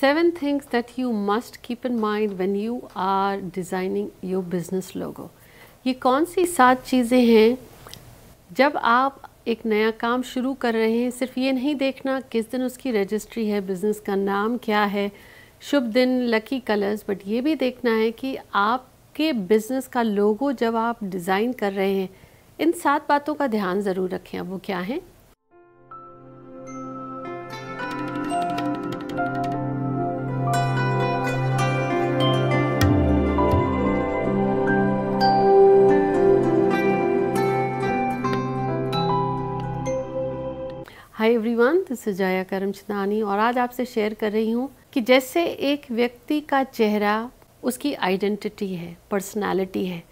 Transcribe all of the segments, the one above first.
seven things that you must keep in mind when you are designing your business logo. ये कौन सी सात चीज़ें हैं जब आप एक नया काम शुरू कर रहे हैं सिर्फ ये नहीं देखना किस दिन उसकी रजिस्ट्री है बिज़नेस का नाम क्या है शुभ दिन लकी कलर्स बट ये भी देखना है कि आपके बिज़नेस का लोगो जब आप डिज़ाइन कर रहे हैं इन सात बातों का ध्यान ज़रूर रखें अब वो क्या हैं hi everyone this is Jaya Karamchandani और आज आपसे शेयर कर रही हूँ कि जैसे एक व्यक्ति का चेहरा उसकी आइडेंटिटी है पर्सनालिटी है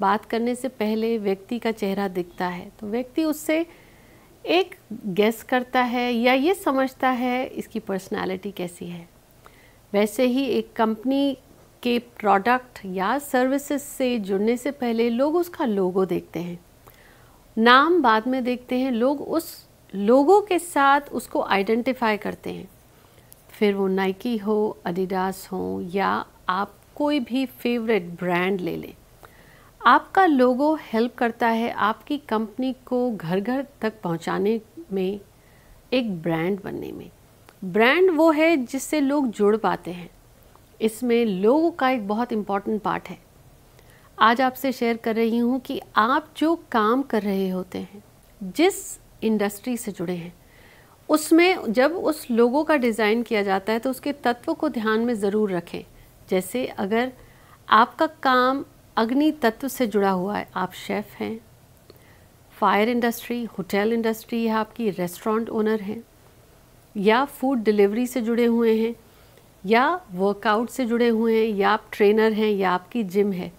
बात करने से पहले व्यक्ति का चेहरा दिखता है तो व्यक्ति उससे एक गेस करता है या ये समझता है इसकी पर्सनालिटी कैसी है वैसे ही एक कंपनी के प्रोडक्ट या सर्विसेज से जुड़ने से पहले लोग उसका लोगो देखते हैं नाम बाद में देखते हैं लोग उस लोगों के साथ उसको आइडेंटिफाई करते हैं फिर वो नाइकी हो अडिडास हो या आप कोई भी फेवरेट ब्रांड ले लें आपका लोगो हेल्प करता है आपकी कंपनी को घर घर तक पहुंचाने में एक ब्रांड बनने में ब्रांड वो है जिससे लोग जुड़ पाते हैं इसमें लोगों का एक बहुत इम्पॉर्टेंट पार्ट है आज आपसे शेयर कर रही हूँ कि आप जो काम कर रहे होते हैं जिस इंडस्ट्री से जुड़े हैं उसमें जब उस लोगों का डिज़ाइन किया जाता है तो उसके तत्व को ध्यान में ज़रूर रखें जैसे अगर आपका काम अग्नि तत्व से जुड़ा हुआ है आप शेफ़ हैं फायर इंडस्ट्री होटल इंडस्ट्री या आपकी रेस्टोरेंट ओनर हैं या फूड डिलीवरी से जुड़े हुए हैं या वर्कआउट से जुड़े हुए हैं या आप ट्रेनर हैं या आपकी जिम है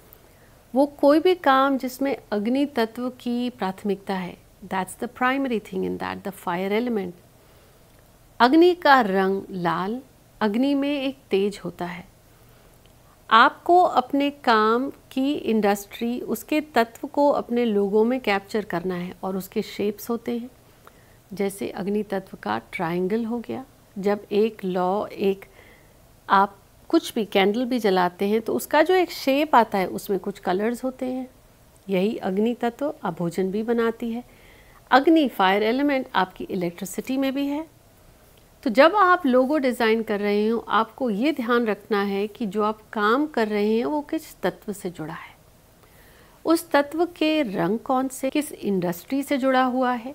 वो कोई भी काम जिसमें अग्नि तत्व की प्राथमिकता है that's the primary thing in that the fire element अग्नि का रंग लाल अग्नि में एक तेज होता है आपको अपने काम की इंडस्ट्री उसके तत्व को अपने लोगों में कैप्चर करना है और उसके शेप्स होते हैं जैसे अग्नि तत्व का ट्रायंगल हो गया जब एक लॉ एक आप कुछ भी कैंडल भी जलाते हैं तो उसका जो एक शेप आता है उसमें कुछ कलर्स होते हैं यही अग्नि तत्व आभोजन भी बनाती है अग्नि फायर एलिमेंट आपकी इलेक्ट्रिसिटी में भी है तो जब आप लोगो डिज़ाइन कर रहे हो आपको ये ध्यान रखना है कि जो आप काम कर रहे हैं वो किस तत्व से जुड़ा है उस तत्व के रंग कौन से किस इंडस्ट्री से जुड़ा हुआ है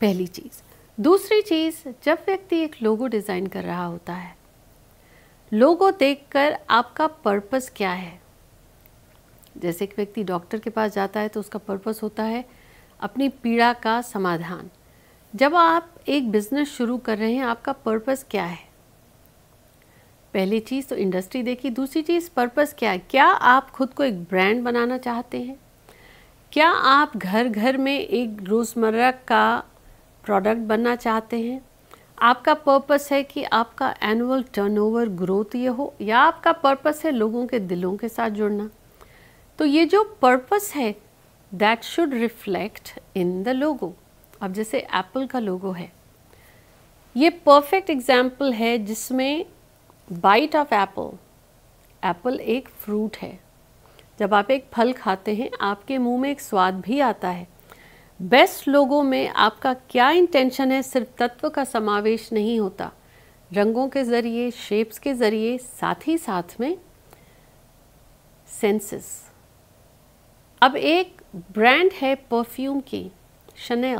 पहली चीज़ दूसरी चीज़ जब व्यक्ति एक लोगो डिज़ाइन कर रहा होता है लोगो देखकर आपका पर्पस क्या है जैसे एक व्यक्ति डॉक्टर के पास जाता है तो उसका पर्पस होता है अपनी पीड़ा का समाधान जब आप एक बिज़नेस शुरू कर रहे हैं आपका पर्पस क्या है पहली चीज़ तो इंडस्ट्री देखी दूसरी चीज़ पर्पस क्या है क्या आप खुद को एक ब्रांड बनाना चाहते हैं क्या आप घर घर में एक रोज़मर्रा का प्रोडक्ट बनना चाहते हैं आपका पर्पस है कि आपका एनुअल टर्नओवर ग्रोथ ये हो या आपका पर्पस है लोगों के दिलों के साथ जुड़ना तो ये जो पर्पस है that should reflect in the logo अब जैसे एप्पल का लोगो है ये परफेक्ट एग्जाम्पल है जिसमें बाइट ऑफ एप्पल एप्पल एक फ्रूट है जब आप एक फल खाते हैं आपके मुंह में एक स्वाद भी आता है बेस्ट लोगों में आपका क्या इंटेंशन है सिर्फ तत्व का समावेश नहीं होता रंगों के ज़रिए शेप्स के ज़रिए साथ ही साथ में सेंसेस अब एक ब्रांड है परफ्यूम की शनेल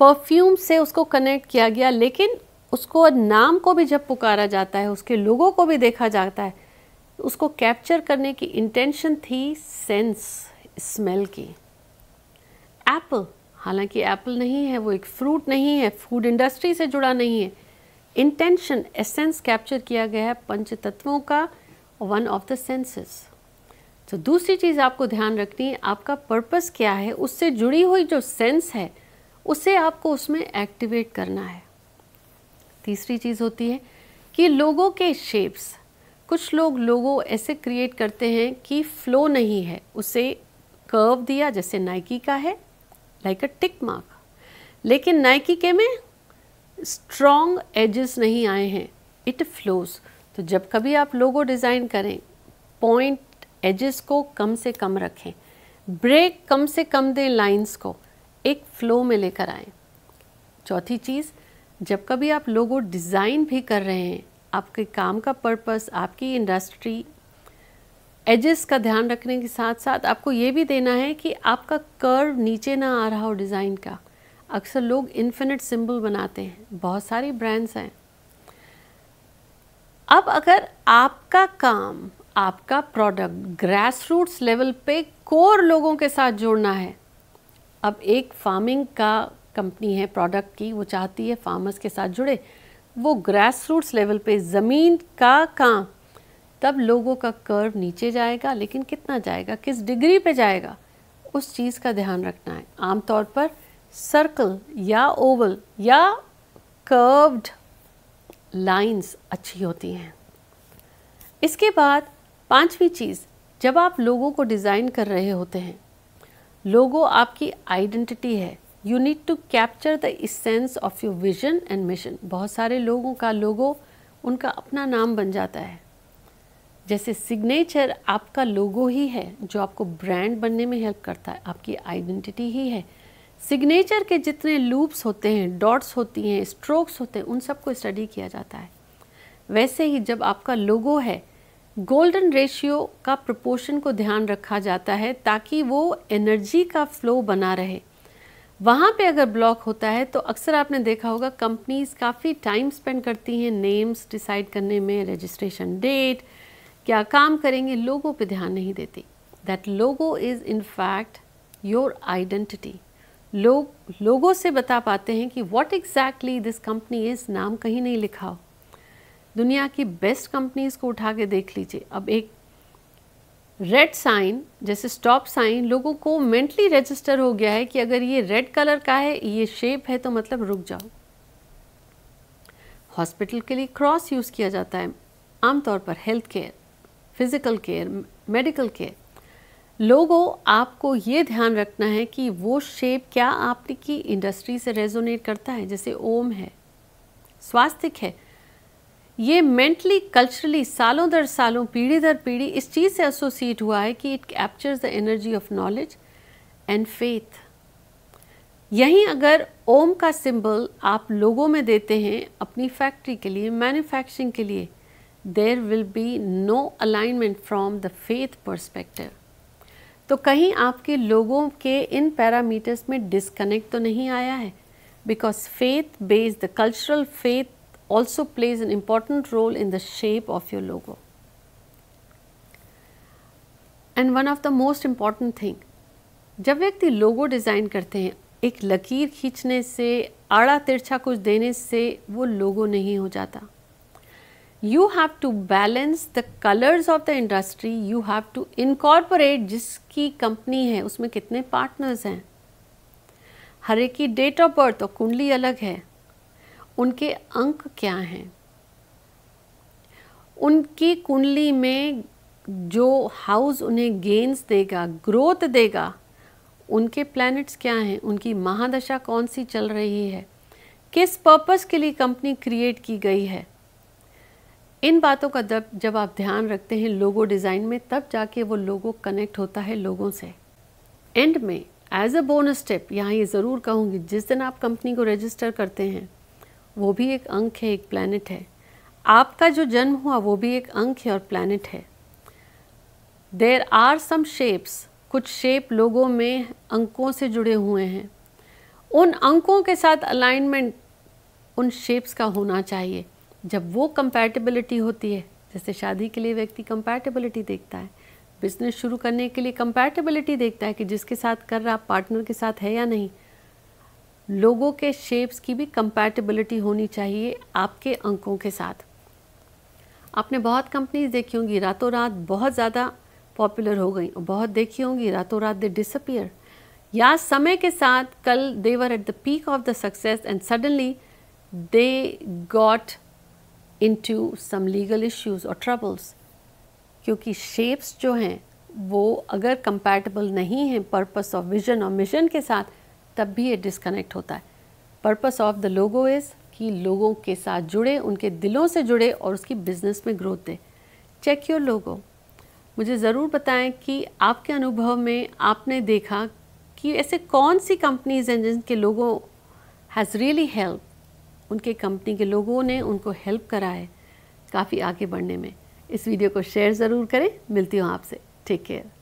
परफ्यूम से उसको कनेक्ट किया गया लेकिन उसको नाम को भी जब पुकारा जाता है उसके लोगों को भी देखा जाता है उसको कैप्चर करने की इंटेंशन थी सेंस स्मेल की एप्पल हालांकि एप्पल नहीं है वो एक फ्रूट नहीं है फूड इंडस्ट्री से जुड़ा नहीं है इंटेंशन एसेंस कैप्चर किया गया है पंच तत्वों का वन ऑफ द सेंसेस तो दूसरी चीज़ आपको ध्यान रखनी है आपका पर्पस क्या है उससे जुड़ी हुई जो सेंस है उसे आपको उसमें एक्टिवेट करना है तीसरी चीज़ होती है कि लोगों के शेप्स कुछ लोग लोगों ऐसे क्रिएट करते हैं कि फ्लो नहीं है उसे कर्व दिया जैसे नाइकी का है लाइक अ टिक मार्क लेकिन नाइकी के में स्ट्रॉन्ग एजेस नहीं आए हैं इट फ्लोज तो जब कभी आप लोगो डिज़ाइन करें पॉइंट एजेस को कम से कम रखें ब्रेक कम से कम दें लाइंस को एक फ्लो में लेकर आए चौथी चीज़ जब कभी आप लोगो डिज़ाइन भी कर रहे हैं आपके काम का पर्पस आपकी इंडस्ट्री एजेस का ध्यान रखने के साथ साथ आपको ये भी देना है कि आपका कर्व नीचे ना आ रहा हो डिज़ाइन का अक्सर लोग इन्फिनिट सिंबल बनाते हैं बहुत सारी ब्रांड्स हैं अब अगर आपका काम आपका प्रोडक्ट ग्रास रूट्स लेवल पे कोर लोगों के साथ जोड़ना है अब एक फार्मिंग का कंपनी है प्रोडक्ट की वो चाहती है फार्मर्स के साथ जुड़े वो ग्रास रूट्स लेवल पे ज़मीन का काम तब लोगों का कर्व नीचे जाएगा लेकिन कितना जाएगा किस डिग्री पे जाएगा उस चीज़ का ध्यान रखना है आमतौर पर सर्कल या ओवल या कर्व्ड लाइंस अच्छी होती हैं इसके बाद पांचवी चीज़ जब आप लोगों को डिज़ाइन कर रहे होते हैं लोगो आपकी आइडेंटिटी है you need to capture the essence of your vision and mission बहुत सारे लोगों का लोगो उनका अपना नाम बन जाता है जैसे सिग्नेचर आपका लोगो ही है जो आपको ब्रांड बनने में हेल्प करता है आपकी आइडेंटिटी ही है सिग्नेचर के जितने लूप्स होते हैं डॉट्स होती हैं स्ट्रोक्स होते हैं उन सबको स्टडी किया जाता है वैसे ही जब आपका लोगो है गोल्डन रेशियो का प्रपोर्शन को ध्यान रखा जाता है ताकि वो एनर्जी का फ्लो बना रहे वहाँ पे अगर ब्लॉक होता है तो अक्सर आपने देखा होगा कंपनीज काफ़ी टाइम स्पेंड करती हैं नेम्स डिसाइड करने में रजिस्ट्रेशन डेट क्या काम करेंगे लोगों पे ध्यान नहीं देती that logo is in fact your identity लोग लोगों से बता पाते हैं कि what exactly this company is नाम कहीं नहीं लिखा हो दुनिया की बेस्ट कंपनीज को उठा के देख लीजिए अब एक रेड साइन जैसे स्टॉप साइन लोगों को मेंटली रजिस्टर हो गया है कि अगर ये रेड कलर का है ये शेप है तो मतलब रुक जाओ हॉस्पिटल के लिए क्रॉस यूज़ किया जाता है आमतौर पर health care physical care medical care लोगों आपको ये ध्यान रखना है कि वो शेप क्या आपकी इंडस्ट्री से रेजोनेट करता है जैसे ओम है स्वास्थ्य है ये मेंटली कल्चरली सालों दर सालों पीढ़ी दर पीढ़ी इस चीज़ से एसोसिएट हुआ है कि it captures the energy of knowledge and faith यहीं अगर ओम का सिंबल आप लोगों में देते हैं अपनी फैक्ट्री के लिए मैन्युफैक्चरिंग के लिए there will be no alignment from the faith perspective तो कहीं आपके लोगों के इन पैरामीटर्स में डिस्कनेक्ट तो नहीं आया है because faith based the cultural faith also plays an important role in the shape of your logo. And one of the most important thing जब व्यक्ति लोगो डिज़ाइन करते हैं एक लकीर खींचने से आड़ा तिरछा कुछ देने से वो लोगो नहीं हो जाता you have to balance the colours of the industry you have to incorporate जिसकी कंपनी है उसमें कितने पार्टनर्स हैं हर एक की डेट ऑफ बर्थ और कुंडली अलग है उनके अंक क्या हैं उनकी कुंडली में जो हाउस उन्हें गेंस देगा ग्रोथ देगा उनके प्लैनेट्स क्या हैं उनकी महादशा कौन सी चल रही है किस पर्पस के लिए कंपनी क्रिएट की गई है इन बातों का जब जब आप ध्यान रखते हैं लोगो डिज़ाइन में तब जाके वो लोगो कनेक्ट होता है लोगों से एंड में एज अ बोनस स्टेप यहाँ ये ज़रूर कहूँगी जिस दिन आप कंपनी को रजिस्टर करते हैं वो भी एक अंक है एक प्लानट है आपका जो जन्म हुआ वो भी एक अंक है और प्लानट है देर आर सम शेप्स कुछ शेप लोगों में अंकों से जुड़े हुए हैं उन अंकों के साथ अलाइनमेंट उन शेप्स का होना चाहिए जब वो कंपैटिबिलिटी होती है जैसे शादी के लिए व्यक्ति कंपैटिबिलिटी देखता है बिजनेस शुरू करने के लिए कंपैटिबिलिटी देखता है कि जिसके साथ कर रहा पार्टनर के साथ है या नहीं लोगों के शेप्स की भी कंपैटिबिलिटी होनी चाहिए आपके अंकों के साथ आपने बहुत कंपनीज देखी होंगी रातों रात बहुत ज़्यादा पॉपुलर हो गई और बहुत देखी होंगी रातों रात दे डिसअपियर या समय के साथ कल they were at the peak of the success and suddenly they got into some legal issues और ट्रबल्स क्योंकि शेप्स जो हैं वो अगर कंपैटिबल नहीं हैं पर्पस ऑफ विजन और मिशन के साथ तब भी ये डिस्कनेक्ट होता है purpose of the logo is कि लोगों के साथ जुड़े उनके दिलों से जुड़े और उसकी बिज़नेस में growth they check your logo मुझे ज़रूर बताएं कि आपके अनुभव में आपने देखा कि ऐसे कौन सी कंपनीज हैं जिनके लोगों हैज़ रियली हेल्प उनके कंपनी के लोगों ने उनको हेल्प करा है काफ़ी आगे बढ़ने में इस वीडियो को शेयर ज़रूर करें मिलती हूँ आपसे टेक केयर